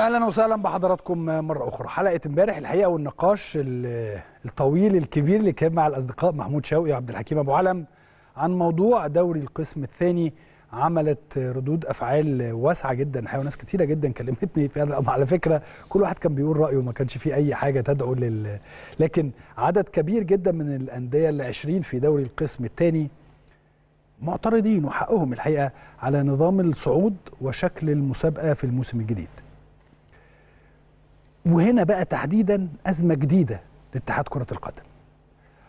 اهلا وسهلا بحضراتكم مره اخرى حلقه امبارح الحقيقه والنقاش الطويل الكبير اللي كان مع الاصدقاء محمود شوقي وعبد الحكيم ابو علم عن موضوع دوري القسم الثاني عملت ردود افعال واسعه جدا الحقيقه وناس كتيره جدا كلمتني في هذا الامر على فكره كل واحد كان بيقول رايه وما كانش فيه اي حاجه تدعو لل لكن عدد كبير جدا من الانديه ال 20 في دوري القسم الثاني معترضين وحقهم الحقيقه على نظام الصعود وشكل المسابقه في الموسم الجديد وهنا بقى تحديدا أزمة جديدة لاتحاد كرة القدم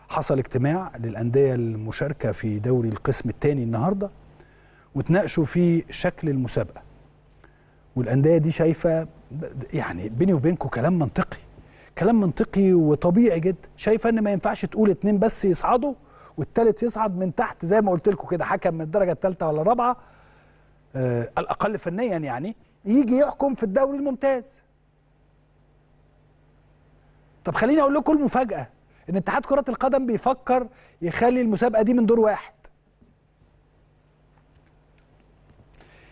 حصل اجتماع للأندية المشاركة في دوري القسم الثاني النهاردة وتناقشوا في شكل المسابقة والأندية دي شايفة يعني بيني وبينكم كلام منطقي كلام منطقي وطبيعي جدا شايفة أن ما ينفعش تقول اتنين بس يصعدوا والتالت يصعد من تحت زي ما قلت لكم كده حكم من الدرجة الثالثة ولا الرابعة آه الأقل فنيا يعني يجي يحكم في الدوري الممتاز طب خليني اقول لكم المفاجاه ان اتحاد كره القدم بيفكر يخلي المسابقه دي من دور واحد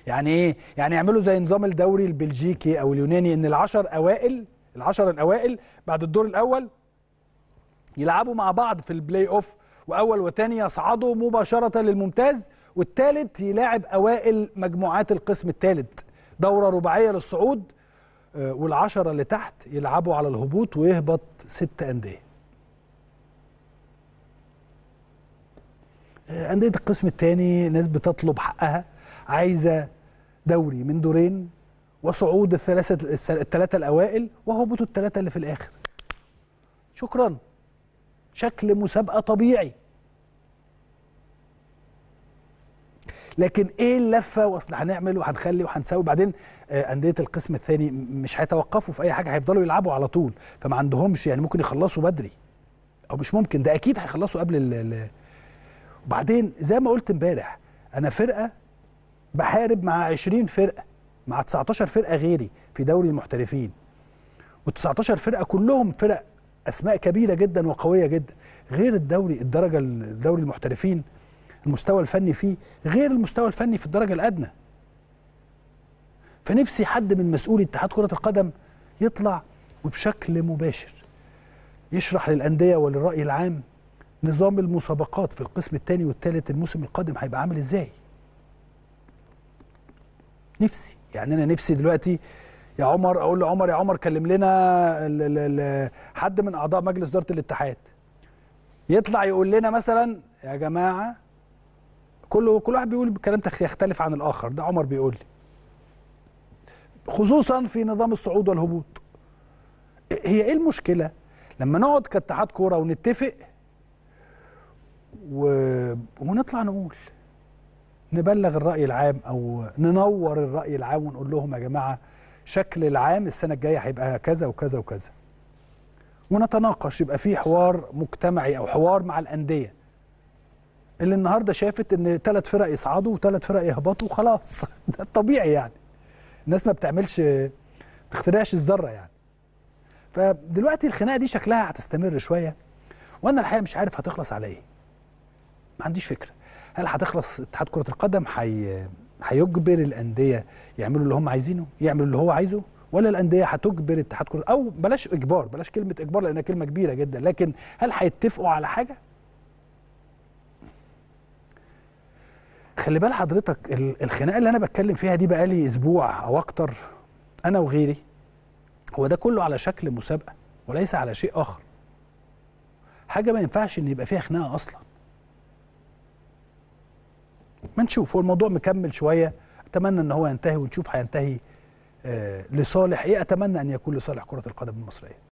يعني ايه يعني يعملوا زي نظام الدوري البلجيكي او اليوناني ان العشر اوائل العشر الاوائل بعد الدور الاول يلعبوا مع بعض في البلاي اوف واول وثاني يصعدوا مباشره للممتاز والثالث يلاعب اوائل مجموعات القسم الثالث دوره رباعيه للصعود آه، والعشرة اللي تحت يلعبوا على الهبوط ويهبط ست أندية آه، أندية القسم الثاني ناس بتطلب حقها عايزة دوري من دورين وصعود الثلاثة الثلاثة الأوائل وهبوط الثلاثة اللي في الآخر شكرا شكل مسابقة طبيعي لكن ايه اللفه واصل هنعمل وهنخلي وهنسوي بعدين آه، انديه القسم الثاني مش هيتوقفوا في اي حاجه هيفضلوا يلعبوا على طول فما عندهمش يعني ممكن يخلصوا بدري او مش ممكن ده اكيد هيخلصوا قبل ال وبعدين زي ما قلت امبارح انا فرقه بحارب مع 20 فرقه مع 19 فرقه غيري في دوري المحترفين و19 فرقه كلهم فرق اسماء كبيره جدا وقويه جدا غير الدوري الدرجه الدوري المحترفين المستوى الفني فيه غير المستوى الفني في الدرجه الادنى فنفسي حد من مسؤولي اتحاد كره القدم يطلع وبشكل مباشر يشرح للانديه وللراي العام نظام المسابقات في القسم الثاني والثالث الموسم القادم هيبقى عامل ازاي نفسي يعني انا نفسي دلوقتي يا عمر اقول لعمر يا عمر كلم لنا حد من اعضاء مجلس اداره الاتحاد يطلع يقول لنا مثلا يا جماعه كل كل واحد بيقول كلام يختلف عن الاخر ده عمر بيقول لي خصوصا في نظام الصعود والهبوط هي ايه المشكله لما نقعد كاتحاد كوره ونتفق و... ونطلع نقول نبلغ الراي العام او ننور الراي العام ونقول لهم يا جماعه شكل العام السنه الجايه هيبقى كذا وكذا وكذا ونتناقش يبقى في حوار مجتمعي او حوار مع الانديه اللي النهارده شافت ان ثلاث فرق يصعدوا وثلاث فرق يهبطوا وخلاص ده الطبيعي يعني الناس ما بتعملش تخترعش الذره يعني فدلوقتي الخناقه دي شكلها هتستمر شويه وانا الحقيقه مش عارف هتخلص على ايه ما عنديش فكره هل هتخلص اتحاد كره القدم حي... هيجبر الانديه يعملوا اللي هم عايزينه يعملوا اللي هو عايزه ولا الانديه هتجبر اتحاد كره او بلاش اجبار بلاش كلمه اجبار لانها كلمه كبيره جدا لكن هل هيتفقوا على حاجه خلي بال حضرتك الخناقه اللي انا بتكلم فيها دي بقالي اسبوع او اكتر انا وغيري هو ده كله على شكل مسابقه وليس على شيء اخر حاجه ما ينفعش ان يبقى فيها خناقه اصلا ما نشوف هو الموضوع مكمل شويه اتمنى ان هو ينتهي ونشوف هينتهي آه، لصالح ايه اتمنى ان يكون لصالح كره القدم المصريه